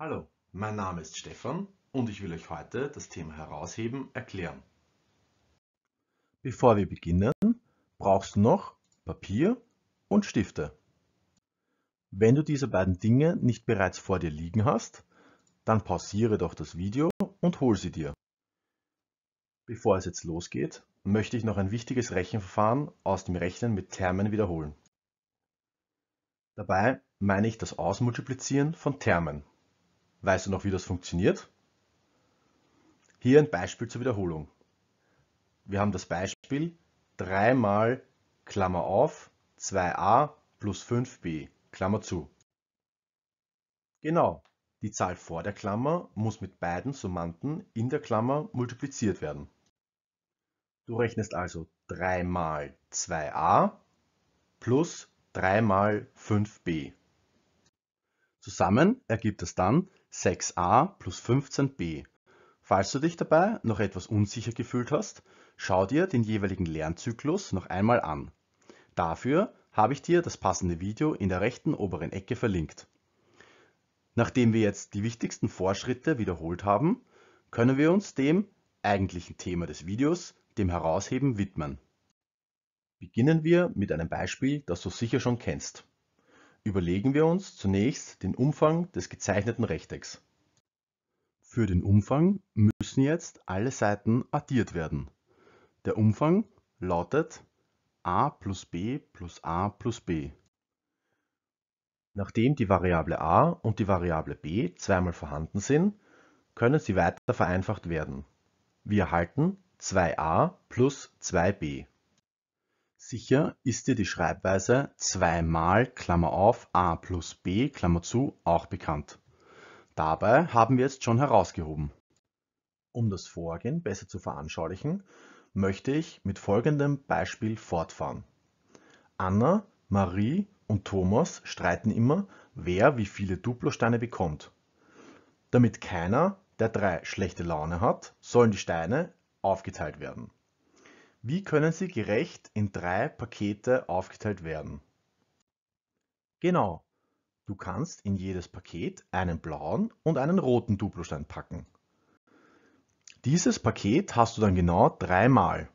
Hallo, mein Name ist Stefan und ich will euch heute das Thema Herausheben erklären. Bevor wir beginnen, brauchst du noch Papier und Stifte. Wenn du diese beiden Dinge nicht bereits vor dir liegen hast, dann pausiere doch das Video und hol sie dir. Bevor es jetzt losgeht, möchte ich noch ein wichtiges Rechenverfahren aus dem Rechnen mit Termen wiederholen. Dabei meine ich das Ausmultiplizieren von Termen. Weißt du noch, wie das funktioniert? Hier ein Beispiel zur Wiederholung. Wir haben das Beispiel 3 mal Klammer auf 2a plus 5b Klammer zu. Genau, die Zahl vor der Klammer muss mit beiden Summanden in der Klammer multipliziert werden. Du rechnest also 3 mal 2a plus 3 mal 5b. Zusammen ergibt es dann 6a plus 15b. Falls du dich dabei noch etwas unsicher gefühlt hast, schau dir den jeweiligen Lernzyklus noch einmal an. Dafür habe ich dir das passende Video in der rechten oberen Ecke verlinkt. Nachdem wir jetzt die wichtigsten Vorschritte wiederholt haben, können wir uns dem eigentlichen Thema des Videos, dem Herausheben, widmen. Beginnen wir mit einem Beispiel, das du sicher schon kennst. Überlegen wir uns zunächst den Umfang des gezeichneten Rechtecks. Für den Umfang müssen jetzt alle Seiten addiert werden. Der Umfang lautet a plus b plus a plus b. Nachdem die Variable a und die Variable b zweimal vorhanden sind, können sie weiter vereinfacht werden. Wir erhalten 2a plus 2b. Sicher ist dir die Schreibweise zweimal Klammer auf a plus b Klammer zu auch bekannt. Dabei haben wir jetzt schon herausgehoben. Um das Vorgehen besser zu veranschaulichen, möchte ich mit folgendem Beispiel fortfahren. Anna, Marie und Thomas streiten immer, wer wie viele Duplosteine bekommt. Damit keiner der drei schlechte Laune hat, sollen die Steine aufgeteilt werden. Wie können sie gerecht in drei Pakete aufgeteilt werden? Genau, du kannst in jedes Paket einen blauen und einen roten Duplostein packen. Dieses Paket hast du dann genau dreimal.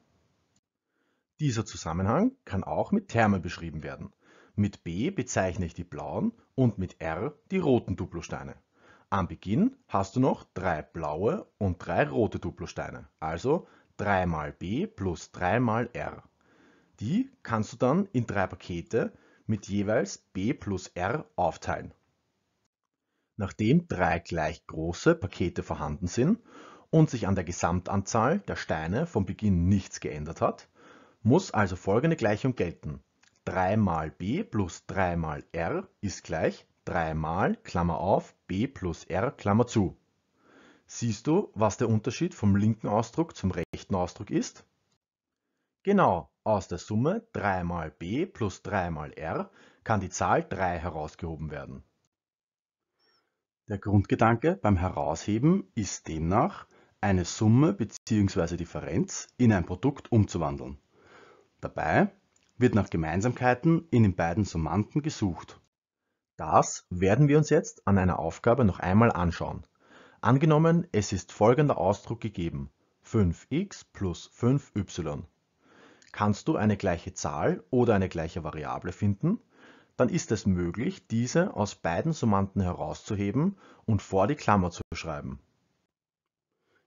Dieser Zusammenhang kann auch mit Termen beschrieben werden. Mit B bezeichne ich die blauen und mit R die roten Duplosteine. Am Beginn hast du noch drei blaue und drei rote Duplosteine, also 3 mal b plus 3 mal r. Die kannst du dann in drei Pakete mit jeweils b plus r aufteilen. Nachdem drei gleich große Pakete vorhanden sind und sich an der Gesamtanzahl der Steine vom Beginn nichts geändert hat, muss also folgende Gleichung gelten. 3 mal b plus 3 mal r ist gleich 3 mal Klammer auf b plus r Klammer zu. Siehst du, was der Unterschied vom linken Ausdruck zum rechten Ausdruck ist? Genau, aus der Summe 3 mal b plus 3 mal r kann die Zahl 3 herausgehoben werden. Der Grundgedanke beim Herausheben ist demnach, eine Summe bzw. Differenz in ein Produkt umzuwandeln. Dabei wird nach Gemeinsamkeiten in den beiden Summanden gesucht. Das werden wir uns jetzt an einer Aufgabe noch einmal anschauen. Angenommen, es ist folgender Ausdruck gegeben 5x plus 5y. Kannst du eine gleiche Zahl oder eine gleiche Variable finden, dann ist es möglich, diese aus beiden Summanden herauszuheben und vor die Klammer zu schreiben.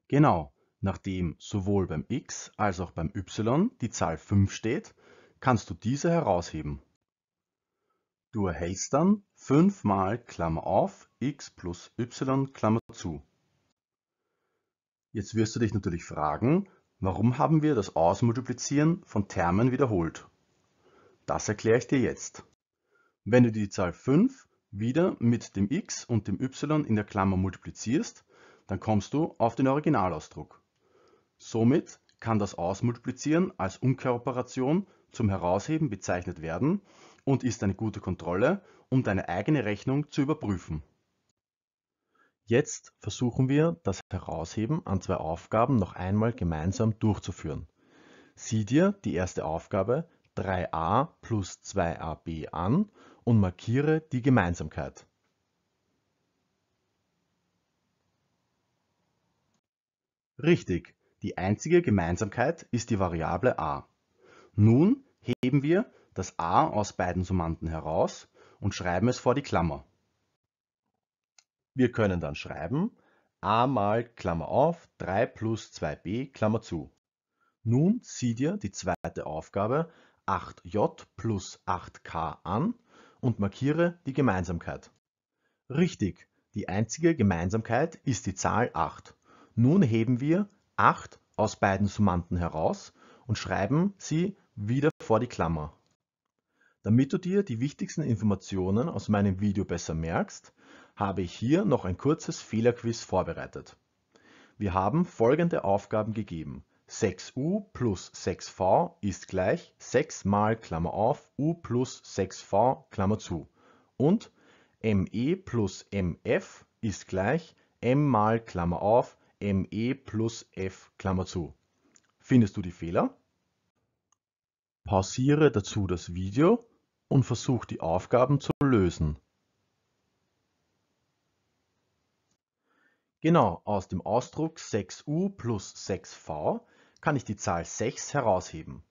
Genau, nachdem sowohl beim x als auch beim y die Zahl 5 steht, kannst du diese herausheben. Du erhältst dann 5 mal Klammer auf x plus y Klammer zu. Jetzt wirst du dich natürlich fragen, warum haben wir das Ausmultiplizieren von Termen wiederholt? Das erkläre ich dir jetzt. Wenn du die Zahl 5 wieder mit dem x und dem y in der Klammer multiplizierst, dann kommst du auf den Originalausdruck. Somit kann das Ausmultiplizieren als Umkehroperation zum Herausheben bezeichnet werden und ist eine gute Kontrolle, um deine eigene Rechnung zu überprüfen. Jetzt versuchen wir, das Herausheben an zwei Aufgaben noch einmal gemeinsam durchzuführen. Sieh dir die erste Aufgabe 3a plus 2ab an und markiere die Gemeinsamkeit. Richtig, die einzige Gemeinsamkeit ist die Variable a. Nun heben wir das a aus beiden Summanden heraus und schreiben es vor die Klammer. Wir können dann schreiben a mal Klammer auf 3 plus 2b Klammer zu. Nun sieh dir die zweite Aufgabe 8j plus 8k an und markiere die Gemeinsamkeit. Richtig, die einzige Gemeinsamkeit ist die Zahl 8. Nun heben wir 8 aus beiden Summanden heraus und schreiben sie wieder vor die Klammer. Damit du dir die wichtigsten Informationen aus meinem Video besser merkst, habe ich hier noch ein kurzes Fehlerquiz vorbereitet. Wir haben folgende Aufgaben gegeben. 6u plus 6v ist gleich 6 mal Klammer auf u plus 6v Klammer zu und me plus mf ist gleich m mal Klammer auf me plus f Klammer zu. Findest du die Fehler? Pausiere dazu das Video und versuch die Aufgaben zu lösen. Genau, aus dem Ausdruck 6u plus 6v kann ich die Zahl 6 herausheben.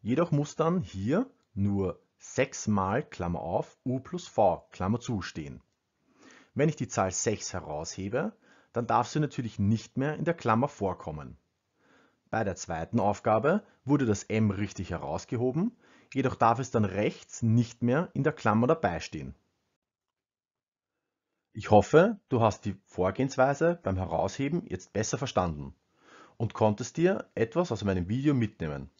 Jedoch muss dann hier nur 6 mal Klammer auf u plus v Klammer zu stehen. Wenn ich die Zahl 6 heraushebe, dann darf sie natürlich nicht mehr in der Klammer vorkommen. Bei der zweiten Aufgabe wurde das m richtig herausgehoben, jedoch darf es dann rechts nicht mehr in der Klammer dabei stehen. Ich hoffe, du hast die Vorgehensweise beim Herausheben jetzt besser verstanden und konntest dir etwas aus meinem Video mitnehmen.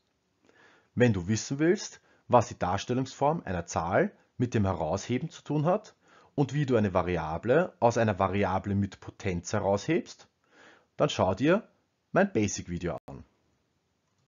Wenn du wissen willst, was die Darstellungsform einer Zahl mit dem Herausheben zu tun hat und wie du eine Variable aus einer Variable mit Potenz heraushebst, dann schau dir mein Basic-Video an.